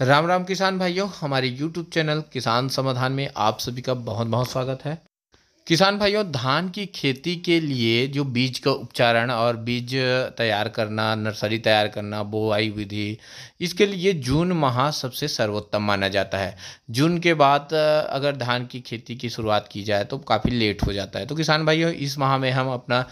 राम राम किसान भाइयों हमारे यूट्यूब चैनल किसान समाधान में आप सभी का बहुत बहुत स्वागत है किसान भाइयों धान की खेती के लिए जो बीज का उपचारण और बीज तैयार करना नर्सरी तैयार करना बोआई विधि इसके लिए जून माह सबसे सर्वोत्तम माना जाता है जून के बाद अगर धान की खेती की शुरुआत की जाए तो काफ़ी लेट हो जाता है तो किसान भाइयों इस माह में हम अपना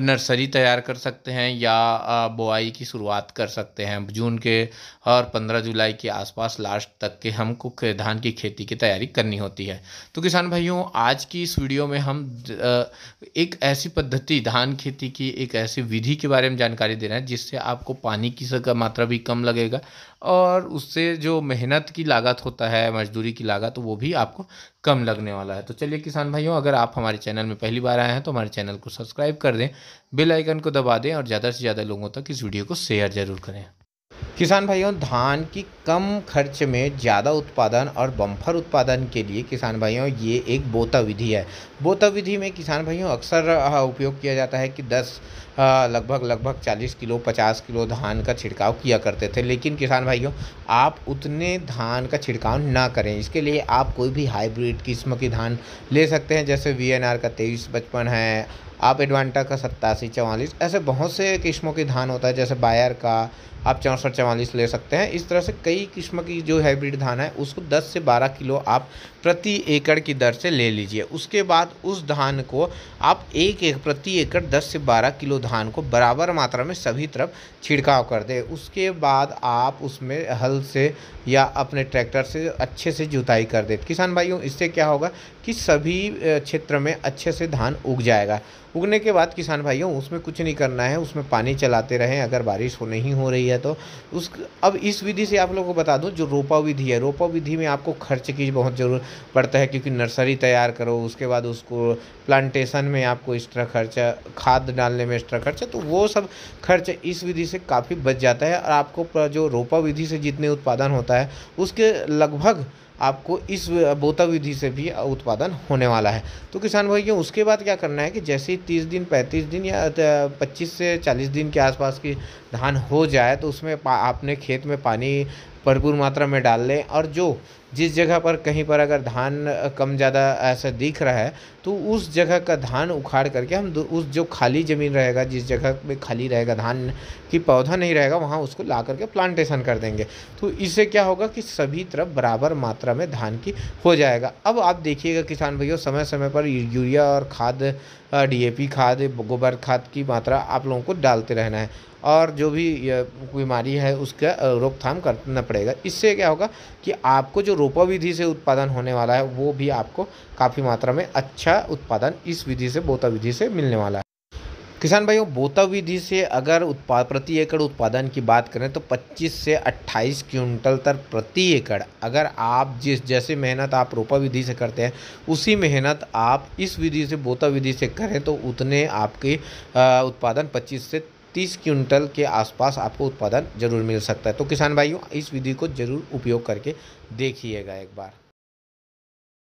नर्सरी तैयार कर सकते हैं या बोआई की शुरुआत कर सकते हैं जून के और पंद्रह जुलाई के आसपास लास्ट तक के हमको धान की खेती की तैयारी करनी होती है तो किसान भाइयों आज की इस वीडियो में हम एक ऐसी पद्धति धान खेती की एक ऐसी विधि के बारे में जानकारी दे रहे हैं जिससे आपको पानी की मात्रा भी कम लगेगा और उससे जो मेहनत की लागत होता है मजदूरी की लागत वो भी आपको कम लगने वाला है तो चलिए किसान भाइयों अगर आप हमारे चैनल में पहली बार आए हैं तो हमारे चैनल को सब्सक्राइब कर दें बेल आइकन को दबा दें और ज़्यादा से ज़्यादा लोगों तक इस वीडियो को शेयर ज़रूर करें किसान भाइयों धान की कम खर्च में ज़्यादा उत्पादन और बम्फर उत्पादन के लिए किसान भाइयों ये एक बोता विधि है बोता विधि में किसान भाइयों अक्सर उपयोग किया जाता है कि 10 लगभग लगभग 40 किलो 50 किलो धान का छिड़काव किया करते थे लेकिन किसान भाइयों आप उतने धान का छिड़काव ना करें इसके लिए आप कोई भी हाइब्रिड किस्म की धान ले सकते हैं जैसे वी का तेईस है आप एडवांटा का सत्तासी चवालीस ऐसे बहुत से किस्मों के धान होता है जैसे बायर का आप चौंसठ चवालीस ले सकते हैं इस तरह से कई किस्म की जो हाइब्रिड धान है उसको 10 से 12 किलो आप प्रति एकड़ की दर से ले लीजिए उसके बाद उस धान को आप एक एक प्रति एकड़ 10 से 12 किलो धान को बराबर मात्रा में सभी तरफ छिड़काव कर दें उसके बाद आप उसमें हल से या अपने ट्रैक्टर से अच्छे से जुताई कर दें किसान भाइयों इससे क्या होगा कि सभी क्षेत्र में अच्छे से धान उग जाएगा उगने के बाद किसान भाइयों उसमें कुछ नहीं करना है उसमें पानी चलाते रहें अगर बारिश हो नहीं हो रही है तो उस अब इस विधि से आप लोगों को बता दूं जो रोपा विधि है रोपा विधि में आपको खर्च की बहुत ज़रूरत पड़ता है क्योंकि नर्सरी तैयार करो उसके बाद उसको प्लांटेशन में आपको एक्स्ट्रा खर्चा खाद डालने में एक्स्ट्रा खर्चा तो वो सब खर्च इस विधि से काफ़ी बच जाता है और आपको जो रोपा विधि से जितने उत्पादन होता है उसके लगभग आपको इस बोता विधि से भी उत्पादन होने वाला है तो किसान भाइयों उसके बाद क्या करना है कि जैसे ही तीस दिन पैंतीस दिन या पच्चीस से चालीस दिन के आसपास की धान हो जाए तो उसमें आपने खेत में पानी भरपूर मात्रा में डाल लें और जो जिस जगह पर कहीं पर अगर धान कम ज़्यादा ऐसा दिख रहा है तो उस जगह का धान उखाड़ करके हम उस जो खाली ज़मीन रहेगा जिस जगह में खाली रहेगा धान की पौधा नहीं रहेगा वहाँ उसको ला करके प्लांटेशन कर देंगे तो इससे क्या होगा कि सभी तरफ बराबर मात्रा में धान की हो जाएगा अब आप देखिएगा किसान भैया समय समय पर यूरिया और खाद डी खाद गोबर खाद की मात्रा आप लोगों को डालते रहना है और जो भी बीमारी है उसका रोकथाम करना पड़ेगा इससे क्या होगा कि आपको जो रोपा विधि से उत्पादन होने वाला है वो भी आपको काफ़ी मात्रा में अच्छा उत्पादन इस विधि से बोता विधि से मिलने वाला है किसान भाइयों बोता विधि से अगर उत्पाद प्रति एकड़ उत्पादन की बात करें तो 25 से 28 क्विंटल तक प्रति एकड़ अगर आप जिस जैसे मेहनत आप रोपा विधि से करते हैं उसी मेहनत आप इस विधि से बोता विधि से करें तो उतने आपके उत्पादन 25 से तीस क्विंटल के आसपास आपको उत्पादन ज़रूर मिल सकता है तो किसान भाइयों इस विधि को ज़रूर उपयोग करके देखिएगा एक बार